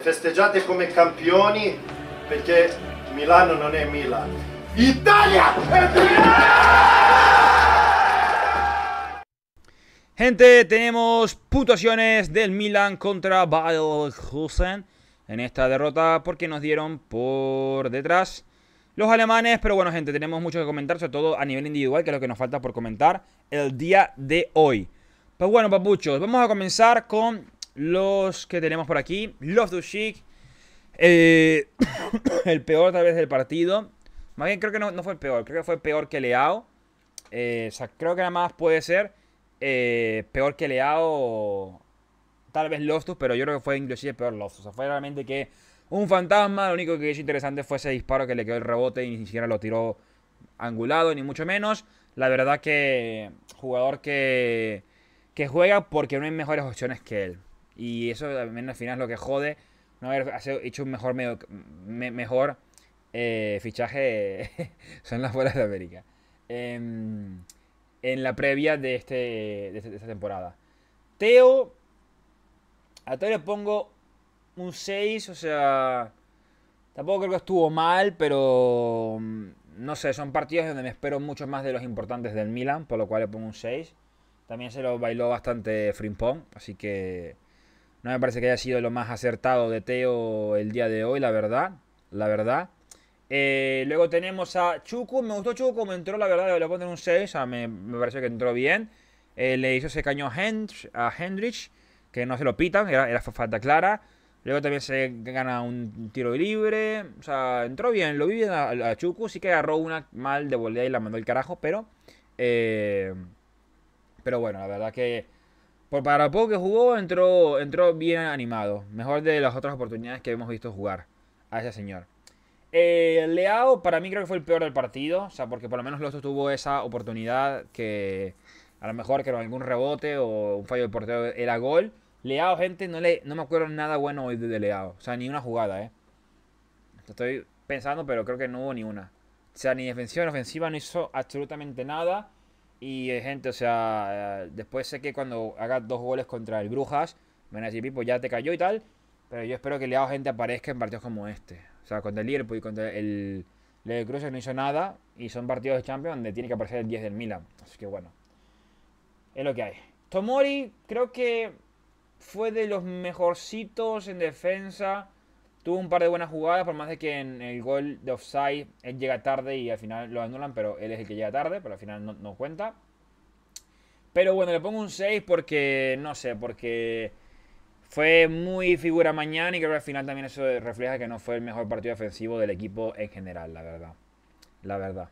Festejate como campeones, porque Milano no es Milano. Italia es Gente, tenemos puntuaciones del Milan contra Bayern en esta derrota porque nos dieron por detrás los alemanes. Pero bueno, gente, tenemos mucho que comentar, sobre todo a nivel individual, que es lo que nos falta por comentar el día de hoy. Pues bueno, papuchos, vamos a comenzar con los que tenemos por aquí. los dos Eh, el peor tal vez del partido. Más bien creo que no, fue el peor. Creo que fue peor que Leao. Eh, creo que nada más puede ser eh, peor que Leao. Tal vez Loftus, pero yo creo que fue inclusive peor Loftus. O sea, fue realmente que un fantasma. Lo único que hizo interesante fue ese disparo que le quedó el rebote y ni siquiera lo tiró angulado, ni mucho menos. La verdad que jugador que, que juega porque no hay mejores opciones que él. Y eso también al final es lo que jode no haber hecho un mejor, mejor eh, fichaje son las buenas de América. Em, en la previa de, este, este esta temporada. Teo, a Teo le pongo un 6, o sea, tampoco creo que estuvo mal, pero mm, no sé, son partidos donde me espero mucho más de los importantes del Milan, por lo cual le pongo un 6. También se lo bailó bastante Frimpong, así que no me parece que haya sido lo más acertado de Teo el día de hoy, la verdad. La verdad. Eh, luego tenemos a Chuku. Me gustó Chuku me entró, la verdad. Le voy a poner un 6. O sea, me, pareció que entró bien. Eh, le hizo ese caño a, Hendrich, que no se lo pitan. Era, falta clara. Luego también se gana un tiro libre. O sea, entró bien. Lo vi bien a, Chuku. Sí que agarró una mal de volea y la mandó el carajo. Pero. Eh, pero bueno, la verdad que. Por para poco que jugó, entró, entró bien animado. Mejor de las otras oportunidades que hemos visto jugar a ese señor. Eh, Leao, para mí creo que fue el peor del partido. O sea, porque por lo menos Loto tuvo esa oportunidad que a lo mejor que era algún rebote o un fallo del portero era gol. Leao, gente, no, le, no me acuerdo nada bueno hoy de Leao. O sea, ni una jugada, ¿eh? Estoy pensando, pero creo que no hubo ni una. O sea, ni defensiva ni ofensiva no hizo absolutamente nada. Y eh, gente, o sea, eh, después sé que cuando haga dos goles contra el Brujas, van a decir, Pipo, ya te cayó y tal. Pero yo espero que Leao gente aparezca en partidos como este. O sea, contra el Liverpool y contra el Leo no hizo nada. Y son partidos de Champions donde tiene que aparecer el 10 del Milan. Así que bueno, es lo que hay. Tomori creo que fue de los mejorcitos en defensa Tuvo un par de buenas jugadas, por más de que en el gol de offside él llega tarde y al final lo anulan, pero él es el que llega tarde, pero al final no, cuenta. Pero bueno, le pongo un 6 porque, no sé, porque fue muy figura mañana y creo que al final también eso refleja que no fue el mejor partido ofensivo del equipo en general, la verdad. La verdad.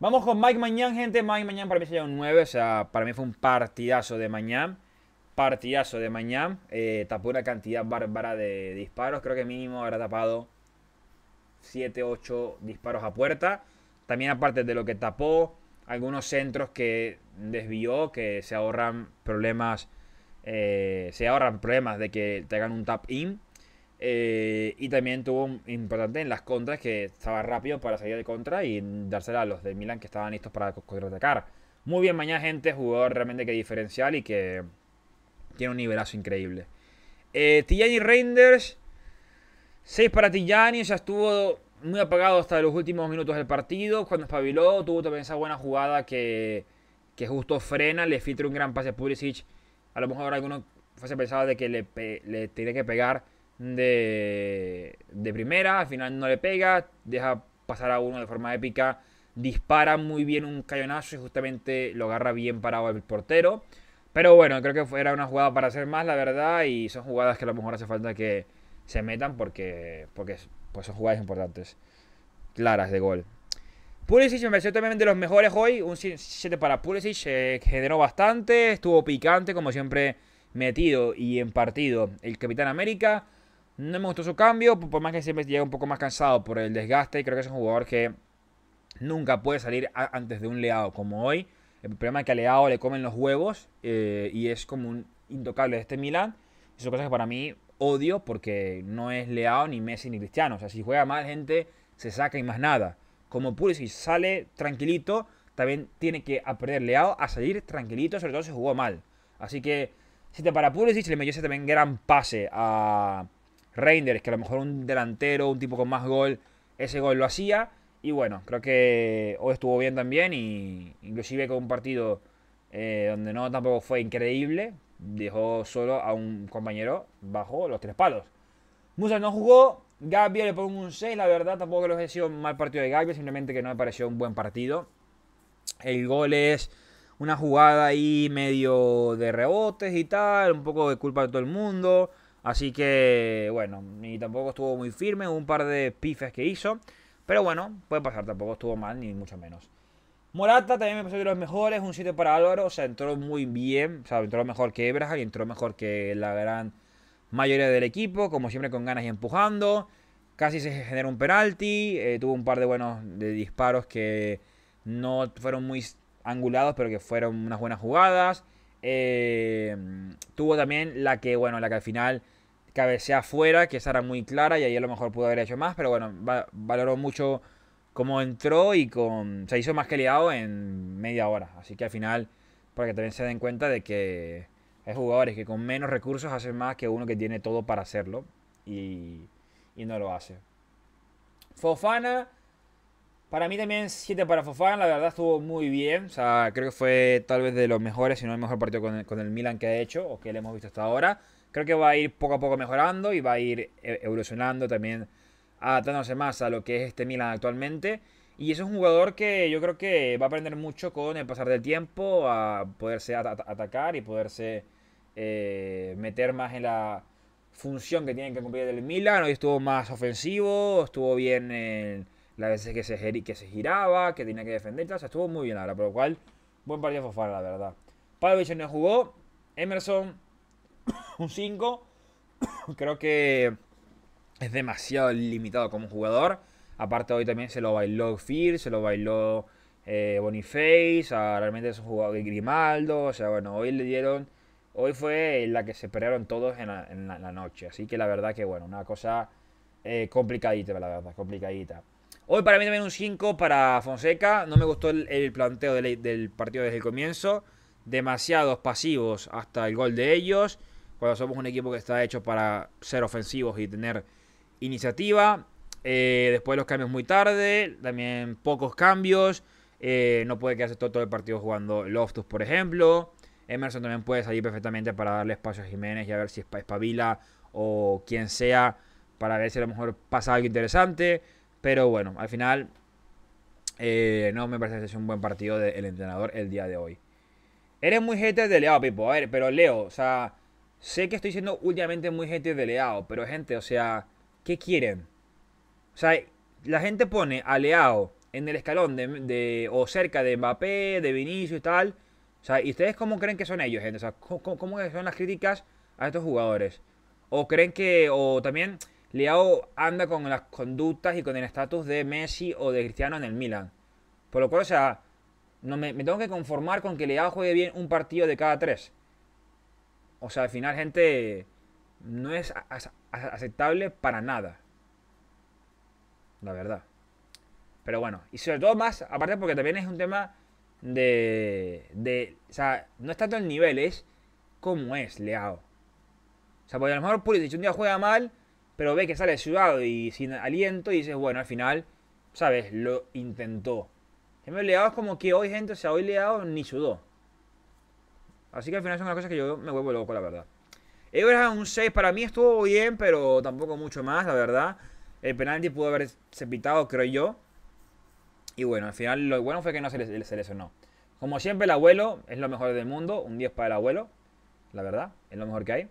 Vamos con Mike Mañán, gente. Mike Mañán para mí se sería un 9, o sea, para mí fue un partidazo de Mañán partidazo de mañana. Eh, tapó una cantidad bárbara de disparos. Creo que mínimo habrá tapado 7, 8 disparos a puerta. También aparte de lo que tapó, algunos centros que desvió, que se ahorran problemas. Eh, se ahorran problemas de que te hagan un tap in. Eh, y también tuvo un importante en las contras que estaba rápido para salir de contra y dársela a los de Milan que estaban listos para contraatacar. Muy bien, mañana, gente, jugador realmente que diferencial y que tiene un nivelazo increíble. Eh, Tijani Reinders. 6 para Tijani. Ya estuvo muy apagado hasta los últimos minutos del partido. Cuando espabiló, tuvo también esa buena jugada que, justo frena. Le filtra un gran pase a Pulisic. A lo mejor alguno fuese pensado de que le, tiene tenía que pegar de, primera. Al final no le pega. Deja pasar a uno de forma épica. Dispara muy bien un cañonazo y justamente lo agarra bien parado el portero. Pero bueno, creo que era una jugada para hacer más, la verdad, y son jugadas que a lo mejor hace falta que se metan porque, porque pues son jugadas importantes, claras de gol. Pulisic me pareció también de los mejores hoy, un 7 para Pulisic, eh, generó bastante, estuvo picante, como siempre, metido y en partido el Capitán América. No me gustó su cambio, por más que siempre llega un poco más cansado por el desgaste, y creo que es un jugador que nunca puede salir antes de un leado como hoy. El problema es que a Leao le comen los huevos eh, y es como un intocable de este Milan. Es una cosa que para mí odio porque no es Leao ni Messi ni Cristiano. O sea, si juega mal gente, se saca y más nada. Como y sale tranquilito, también tiene que aprender Leao a salir tranquilito, sobre todo si jugó mal. Así que, si te para Pulisic, le metiese también gran pase a Reinders, que a lo mejor un delantero, un tipo con más gol, ese gol lo hacía. Y bueno, creo que hoy estuvo bien también y inclusive con un partido eh, donde no tampoco fue increíble, dejó solo a un compañero bajo los tres palos. Musa no jugó, Gabriel le pongo un 6, la verdad tampoco creo que sido un mal partido de Gabriel, simplemente que no me pareció un buen partido. El gol es una jugada ahí medio de rebotes y tal, un poco de culpa de todo el mundo. Así que, bueno, ni tampoco estuvo muy firme, un par de pifes que hizo. Pero bueno, puede pasar, tampoco estuvo mal, ni mucho menos. Morata también me pasó de los mejores, un 7 para Álvaro, o sea, entró muy bien, o sea, entró mejor que y entró mejor que la gran mayoría del equipo, como siempre con ganas y empujando. Casi se generó un penalti, eh, tuvo un par de buenos de disparos que no fueron muy angulados, pero que fueron unas buenas jugadas. Eh, tuvo también la que, bueno, la que al final cabecea afuera, que esa era muy clara y ahí a lo mejor pudo haber hecho más, pero bueno, valoró mucho cómo entró y con, se hizo más que liado en media hora. Así que al final, para que también se den cuenta de que hay jugadores que con menos recursos hacen más que uno que tiene todo para hacerlo y, no lo hace. Fofana, para mí también 7 para Fofana, la verdad estuvo muy bien. creo que fue tal vez de los mejores, si no el mejor partido con con el Milan que ha hecho o que le hemos visto hasta ahora creo que va a ir poco a poco mejorando y va a ir eh, evolucionando también, adaptándose más a lo que es este Milan actualmente. Y es un jugador que yo creo que va a aprender mucho con el pasar del tiempo, a poderse atacar y poderse eh, meter más en la función que tiene que cumplir el Milan. Hoy estuvo más ofensivo, estuvo bien en eh, las veces que se, giraba, que tenía que defender, estuvo muy bien ahora, por lo cual, buen partido Fofana, la verdad. Pablo no jugó, Emerson un 5. Creo que es demasiado limitado como jugador. Aparte hoy también se lo bailó Fear, se lo bailó eh, Boniface, realmente es un jugador de Grimaldo. O sea, bueno, hoy le dieron... Hoy fue la que se pelearon todos en la, noche. Así que la verdad que, bueno, una cosa eh, complicadita, la verdad, complicadita. Hoy para mí también un 5 para Fonseca. No me gustó el, planteo del, del partido desde el comienzo. Demasiados pasivos hasta el gol de ellos cuando somos un equipo que está hecho para ser ofensivos y tener iniciativa. Eh, después los cambios muy tarde, también pocos cambios. Eh, no puede quedarse todo, el partido jugando Loftus, por ejemplo. Emerson también puede salir perfectamente para darle espacio a Jiménez y a ver si espabila o quien sea para ver si a lo mejor pasa algo interesante. Pero bueno, al final eh, no me parece que sea un buen partido del entrenador el día de hoy. Eres muy hater de Leo, Pipo. A ver, pero Leo, o sea, Sé que estoy siendo últimamente muy gente de Leao, pero gente, o sea, ¿qué quieren? O sea, la gente pone a Leao en el escalón de, o cerca de Mbappé, de Vinicius y tal. O sea, ¿y ustedes cómo creen que son ellos, gente? O sea, ¿cómo, son las críticas a estos jugadores? ¿O creen que, o también, Leao anda con las conductas y con el estatus de Messi o de Cristiano en el Milan? Por lo cual, o sea, no me tengo que conformar con que Leao juegue bien un partido de cada tres. O sea, al final, gente, no es aceptable para nada. La verdad. Pero bueno, y sobre todo más, aparte porque también es un tema de... o sea, no es tanto el nivel, es cómo es Leao. O sea, porque a lo mejor Pulisic un día juega mal, pero ve que sale sudado y sin aliento y dices, bueno, al final, ¿sabes? Lo intentó. En Leao es como que hoy, gente, o sea, hoy Leao ni sudó. Así que al final es una cosa que yo me vuelvo loco, la verdad. era un 6 para mí estuvo bien, pero tampoco mucho más, la verdad. El penalti pudo haberse pitado, creo yo. Y bueno, al final lo bueno fue que no se, lesionó. Como siempre, el abuelo es lo mejor del mundo. Un 10 para el abuelo. La verdad, es lo mejor que hay.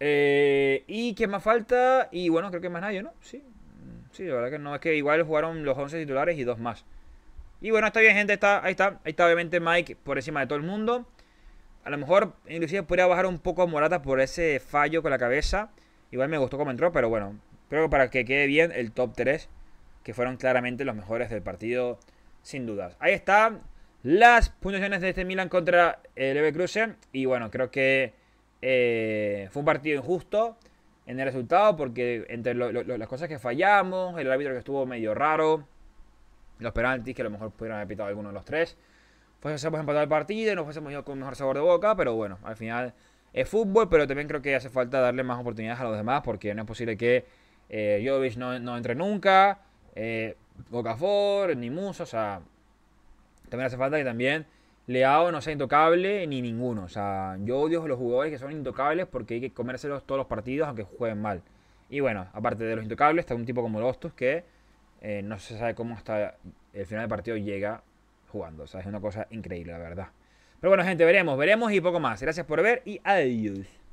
Eh, ¿Y qué más falta? Y bueno, creo que más nadie, ¿no? Sí. Sí, la verdad que no. Es que igual jugaron los 11 titulares y dos más. Y bueno, está bien, gente. Está, ahí está. Ahí está, obviamente, Mike por encima de todo el mundo. A lo mejor, inclusive, podría bajar un poco a Morata por ese fallo con la cabeza. Igual me gustó cómo entró, pero bueno. Creo que para que quede bien el top 3, que fueron claramente los mejores del partido, sin dudas. Ahí están las puntuaciones de este Milan contra el eh, Leverkusen. Y bueno, creo que eh, fue un partido injusto en el resultado, porque entre las cosas que fallamos, el árbitro que estuvo medio raro, los penaltis, que a lo mejor pudieron haber pitado alguno de los tres fuésemos empatado el partido y nos fuésemos ido con mejor sabor de boca, pero bueno, al final es fútbol, pero también creo que hace falta darle más oportunidades a los demás porque no es posible que eh, Jovic no, entre nunca, eh, ni Muso, o sea, también hace falta que también Leao no sea intocable ni ninguno, o sea, yo odio a los jugadores que son intocables porque hay que comérselos todos los partidos aunque jueguen mal. Y bueno, aparte de los intocables, está un tipo como Lostus que eh, no se sabe cómo hasta el final del partido llega jugando. O sea, es una cosa increíble, la verdad. Pero bueno, gente, veremos, veremos y poco más. Gracias por ver y adiós.